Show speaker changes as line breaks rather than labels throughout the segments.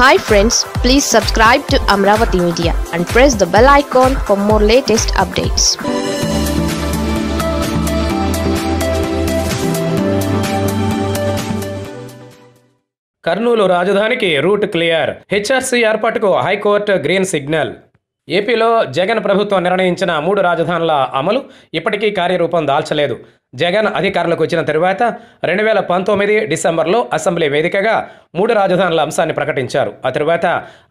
hi friends please subscribe to Amaravati media and press the bell icon for more latest updates Kurnool రాజధానికి route clear HRC ఏర్పాటుకు high court green signal ఏపీలో జగన్ ప్రభుత్వం నిర్ణయించిన మూడు రాజధానుల అమలు ఇప్పటికీ కార్యరూపం దాల్చలేదు జగన్ అధికారంలోకి వచ్చిన తరువాత రెండు వేల పంతొమ్మిది డిసెంబర్లో అసెంబ్లీ వేదికగా మూడు రాజధానుల అంశాన్ని ప్రకటించారు ఆ తరువాత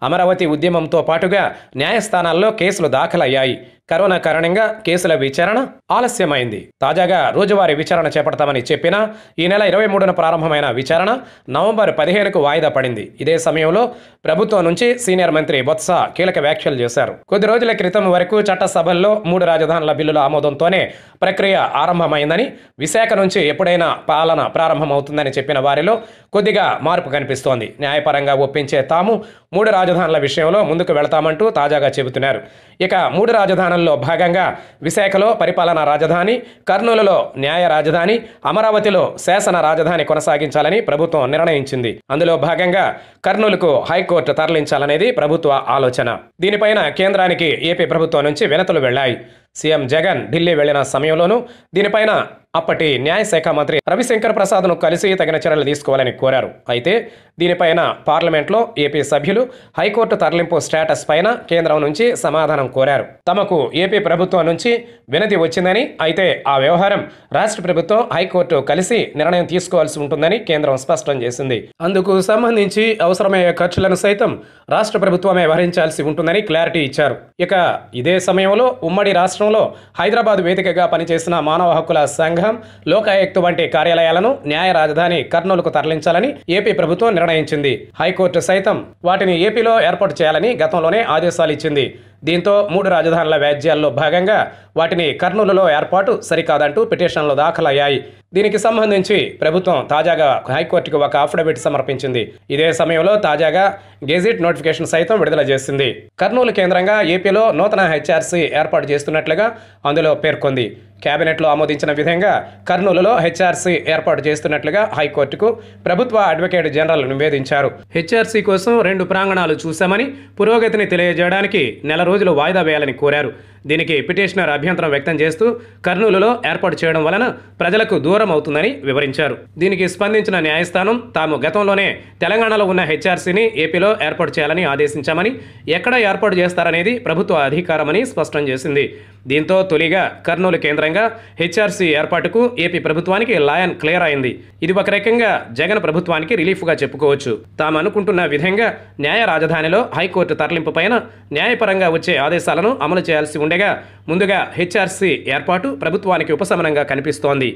అమరావతి ఉద్యమంతో పాటుగా న్యాయస్థానాల్లో కేసులు దాఖలయ్యాయి కరోనా కారణంగా కేసుల విచారణ ఆలస్యమైంది తాజాగా రోజువారీ విచారణ చేపడతామని చెప్పినా ఈ నెల ఇరవై మూడున ప్రారంభమైన విచారణ నవంబర్ పదిహేనుకు వాయిదా పడింది ఇదే సమయంలో ప్రభుత్వం నుంచి సీనియర్ మంత్రి బొత్స కీలక వ్యాఖ్యలు చేశారు కొద్ది రోజుల క్రితం వరకు చట్టసభల్లో మూడు రాజధానుల బిల్లుల ఆమోదంతోనే ప్రక్రియ ఆరంభమైందని విశాఖ నుంచి ఎప్పుడైనా పాలన ప్రారంభమవుతుందని చెప్పిన వారిలో కొద్దిగా మార్పు కనిపిస్తోంది న్యాయపరంగా ఒప్పించే తాము మూడు రాజధానుల విషయంలో ముందుకు వెళతామంటూ తాజాగా చెబుతున్నారు ఇక మూడు రాజధానులు ప్రయత్నంలో భాగంగా విశాఖలో పరిపాలనా రాజధాని కర్నూలులో న్యాయ రాజధాని అమరావతిలో శాసన రాజధాని కొనసాగించాలని ప్రభుత్వం నిర్ణయించింది అందులో భాగంగా కర్నూలుకు హైకోర్టు తరలించాలనేది ప్రభుత్వ ఆలోచన దీనిపైన కేంద్రానికి ఏపీ ప్రభుత్వం నుంచి వినతులు వెళ్లాయి సీఎం జగన్ ఢిల్లీ వెళ్లిన సమయంలోనూ దీనిపైన అప్పటి న్యాయశాఖ మంత్రి రవిశంకర్ ప్రసాద్ను కలిసి తగిన చర్యలు తీసుకోవాలని కోరారు అయితే దీనిపైన పార్లమెంట్లో ఏపీ సభ్యులు హైకోర్టు తరలింపు స్టేటస్ పైన కేంద్రం నుంచి సమాధానం కోరారు తమకు ఏపీ ప్రభుత్వం నుంచి వినతి వచ్చిందని అయితే ఆ వ్యవహారం రాష్ట్ర ప్రభుత్వం హైకోర్టు కలిసి నిర్ణయం తీసుకోవాల్సి ఉంటుందని కేంద్రం స్పష్టం చేసింది అందుకు సంబంధించి అవసరమయ్యే ఖర్చులను సైతం రాష్ట్ర ప్రభుత్వమే వ్యవహరించాల్సి ఉంటుందని క్లారిటీ ఇచ్చారు ఇక ఇదే సమయంలో ఉమ్మడి రాష్ట్రంలో హైదరాబాద్ వేదికగా పనిచేసిన మానవ హక్కుల సంఘం సంఘం లోకాయుక్త వంటి కార్యాలయాలను న్యాయ రాజధాని కర్నూలుకు తరలించాలని ఏపీ ప్రభుత్వం నిర్ణయించింది హైకోర్టు సైతం వాటిని ఏపీలో ఏర్పాటు చేయాలని గతంలోనే ఆదేశాలు ఇచ్చింది దీంతో మూడు రాజధానుల వ్యాజ్యాల్లో భాగంగా వాటిని కర్నూలులో ఏర్పాటు సరికాదంటూ పిటిషన్లు దాఖలయ్యాయి దీనికి సంబంధించి ప్రభుత్వం తాజాగా హైకోర్టుకు ఒక అఫిడవిట్ సమర్పించింది ఇదే సమయంలో తాజాగా గెజిట్ నోటిఫికేషన్ సైతం విడుదల చేసింది కర్నూలు కేంద్రంగా ఏపీలో నూతన హెచ్ఆర్సీ ఏర్పాటు చేస్తున్నట్లుగా అందులో పేర్కొంది కేబినెట్లో ఆమోదించిన విధంగా కర్నూలులో హెచ్ఆర్సీ ఏర్పాటు చేస్తున్నట్లుగా హైకోర్టుకు ప్రభుత్వ అడ్వకేట్ జనరల్ నివేదించారు హెచ్ఆర్సీ కోసం రెండు ప్రాంగణాలు చూశామని పురోగతిని తెలియజేయడానికి నెల రోజులు వాయిదా వేయాలని కోరారు దీనికి పిటిషనర్ అభ్యంతరం వ్యక్తం చేస్తూ కర్నూలులో ఏర్పాటు చేయడం వలన ప్రజలకు దూరం అవుతుందని వివరించారు దీనికి స్పందించిన న్యాయస్థానం తాము గతంలోనే తెలంగాణలో ఉన్న హెచ్ఆర్సీని ఏపీలో ఏర్పాటు చేయాలని ఆదేశించామని ఎక్కడ ఏర్పాటు చేస్తారనేది ప్రభుత్వ అధికారమని స్పష్టం చేసింది దీంతో తొలిగా కర్నూలు కేంద్ర పరంగా హెచ్ఆర్సీ ఏర్పాటుకు ఏపీ ప్రభుత్వానికి లాయన్ క్లియర్ అయింది ఇది ఒక రకంగా జగన్ ప్రభుత్వానికి రిలీఫ్గా చెప్పుకోవచ్చు తాము అనుకుంటున్న విధంగా న్యాయ రాజధానిలో హైకోర్టు తరలింపు పైన న్యాయపరంగా వచ్చే ఆదేశాలను అమలు చేయాల్సి ఉండగా ముందుగా హెచ్ఆర్సీ ఏర్పాటు ప్రభుత్వానికి ఉపశమనంగా కనిపిస్తోంది